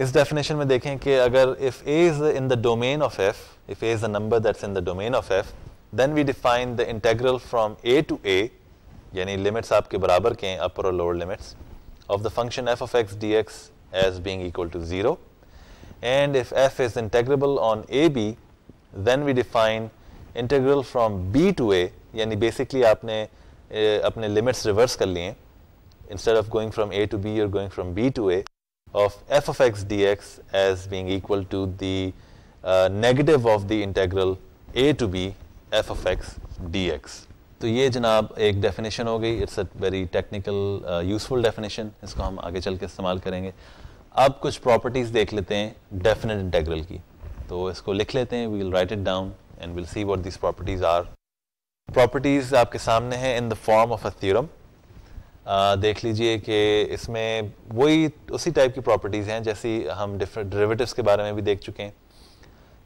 इस डेफिनेशन में देखें कि अगर if a is in the domain of f if a is the number that's in the domain of f then we define the integral from a to a यानी limits आपके बराबर के हैं अपर और lower limits of the function f of x d x as being equal to zero and if f is integrable on a b then we define integral from b to a यानी basically आपने अपने limits reverse कर लिए instead of going from a to b और going from b to a f of x d x as being equal to the negative of the integral a to b f of x d x तो ये जनाब एक डेफिनेशन हो गई it's a very technical useful definition इसको हम आगे चल के इस्तेमाल करेंगे अब कुछ प्रॉपर्टीज देख लेते हैं डेफिनेट इंटेग्रल की तो इसको लिख लेते हैं we will write it down and will see what this properties are properties आपके सामने हैं in the form of a theorem देख लीजिए कि इसमें वही उसी टाइप की प्रॉपर्टीज़ हैं जैसी हम डिफरेंट डेरिवेटिव्स के बारे में भी देख चुके हैं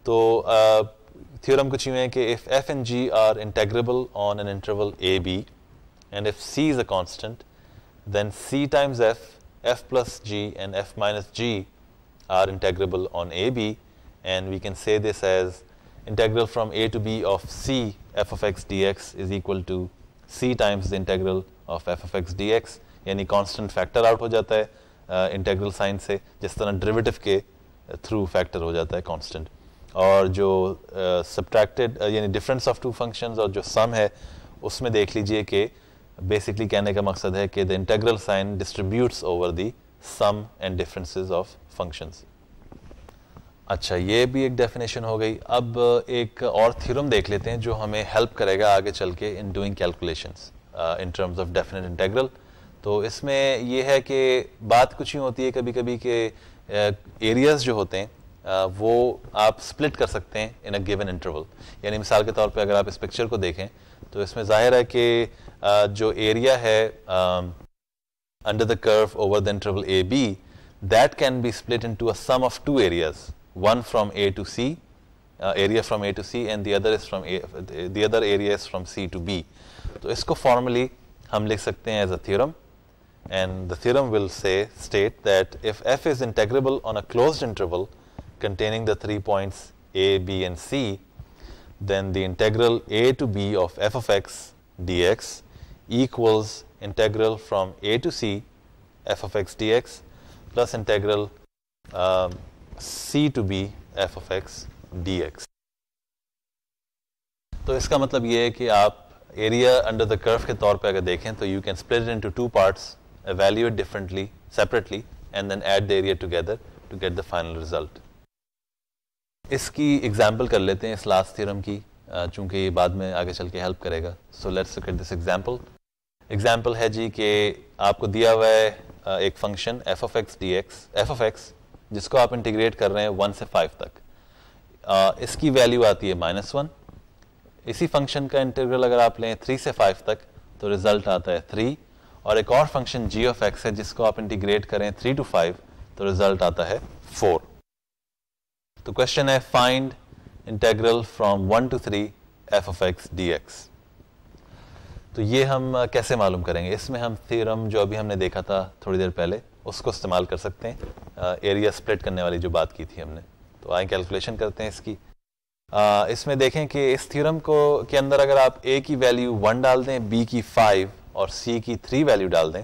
तो थ्योरम uh, कुछ यूँ है कि if f and g are integrable on an interval a b and if c is a constant c times f f plus g and f minus g are integrable on a b and we can say this as integral from a to b of c f of x dx is equal to c times the integral of f of x dx yani constant factor out ho jata hai integral sign Say just jis a derivative k through factor ho jata hai constant aur jo subtracted uh, difference of two functions aur jo sum hai usme dekh lijiye ke basically kehne ka maqsad hai ke the integral sign distributes over the sum and differences of functions अच्छा ये भी एक डेफिनेशन हो गई अब एक और थ्योरम देख लेते हैं जो हमें हेल्प करेगा आगे चल के in doing calculations in terms of definite integral तो इसमें ये है कि बात कुछ ही होती है कभी कभी के एरियाज जो होते हैं uh, वो आप स्प्लिट कर सकते हैं इन अ गिवन इंटरवल यानी मिसाल के तौर पे अगर आप इस पिक्चर को देखें तो इसमें जाहिर है कि uh, जो एरिया है under the curve over the interval a b that can be split into a sum of two areas one from A to C, uh, area from A to C, and the other is from A, the other area is from C to B. So, isko formally hum likh sakte as a theorem, and the theorem will say state that if f is integrable on a closed interval containing the three points A, B, and C, then the integral A to B of f of x dx equals integral from A to C f of x dx plus integral um, c to be f of x dx तो इसका मतलब ये है कि आप area under the curve के तौर पे अगर देखें तो you can split into two parts evaluate differently separately and then add the area together to get the final result इसकी एग्जाम्पल कर लेते हैं इस लास्ट थ्योरम की चूंकि ये बाद में आगे चल के हेल्प करेगा so let's look at this example example है जी कि आपको दिया हुआ है एक function f of x d x f of x जिसको आप इंटीग्रेट कर रहे हैं वन से फाइव तक आ, इसकी वैल्यू आती है माइनस वन इसी फंक्शन का इंटीग्रल अगर आप लें थ्री से फाइव तक तो रिजल्ट आता है थ्री और एक और फंक्शन जी ऑफ एक्स है जिसको आप इंटीग्रेट करें थ्री टू फाइव तो रिजल्ट आता है फोर तो क्वेश्चन है find integral from one to three f of x d x तो ये हम कैसे मालूम करेंगे इसमें हम थ्योरम जो अभी हमने देखा था थोड़ी देर पहले उसको इस्तेमाल कर सकते हैं एरिया स्प्लिट करने वाली जो बात की थी हमने तो आए कैलकुलेशन करते हैं इसकी आ, इसमें देखें कि इस थ्योरम को के अंदर अगर आप ए की वैल्यू वन डाल दें बी की फाइव और सी की थ्री वैल्यू डाल दें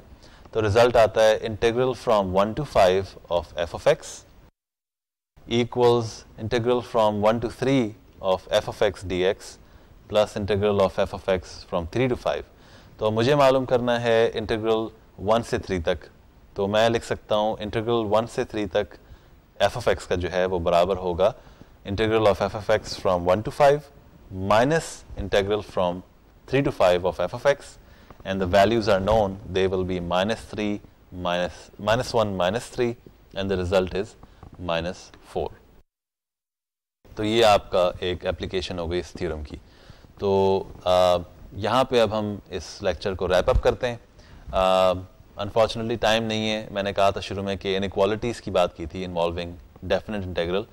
तो रिजल्ट आता है integral from one to five of f of x integral from one to three of f of x d x plus integral of f of x from three to five तो मुझे मालूम करना है integral one से three तक तो मैं लिख सकता हूँ इंटीग्रल वन से थ्री तक एफ ऑफ एक्स का जो है वो बराबर होगा integral of f of x from one to five minus integral from three to five of f of x and the values are known they will be minus three minus minus one minus three and the result is minus four तो ये आपका एक application हो गई इस theorem की तो आ, uh, यहाँ पे अब हम इस लेक्चर को रैप अप करते हैं आ, uh, अनफॉर्चुनेटली टाइम नहीं है मैंने कहा था शुरू में कि इनक्वालिटीज़ की बात की थी इन्वॉल्विंग डेफिनेट इंटेग्रल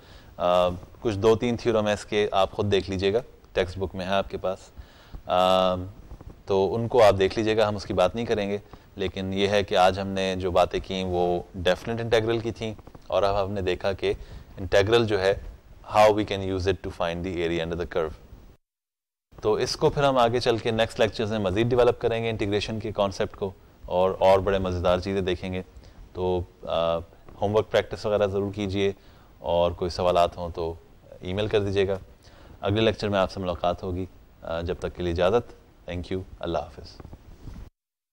कुछ दो तीन थ्योरम है इसके आप खुद देख लीजिएगा टेक्स्ट बुक में है आपके पास uh, तो उनको आप देख लीजिएगा हम उसकी बात नहीं करेंगे लेकिन ये है कि आज हमने जो बातें की वो डेफिनेट इंटेग्रल की थी और अब हमने देखा कि इंटेग्रल जो है how we can use it to find the area under the curve तो इसको फिर हम आगे चल के नेक्स्ट लेक्चर्स में मज़ीद डिवेलप करेंगे इंटीग्रेशन के कॉन्सेप्ट को और और बड़े मज़ेदार चीज़ें देखेंगे तो होमवर्क प्रैक्टिस वगैरह ज़रूर कीजिए और कोई सवाल हों तो ईमेल कर दीजिएगा अगले लेक्चर में आपसे मुलाकात होगी जब तक के लिए इजाज़त थैंक यू अल्लाह हाफिज़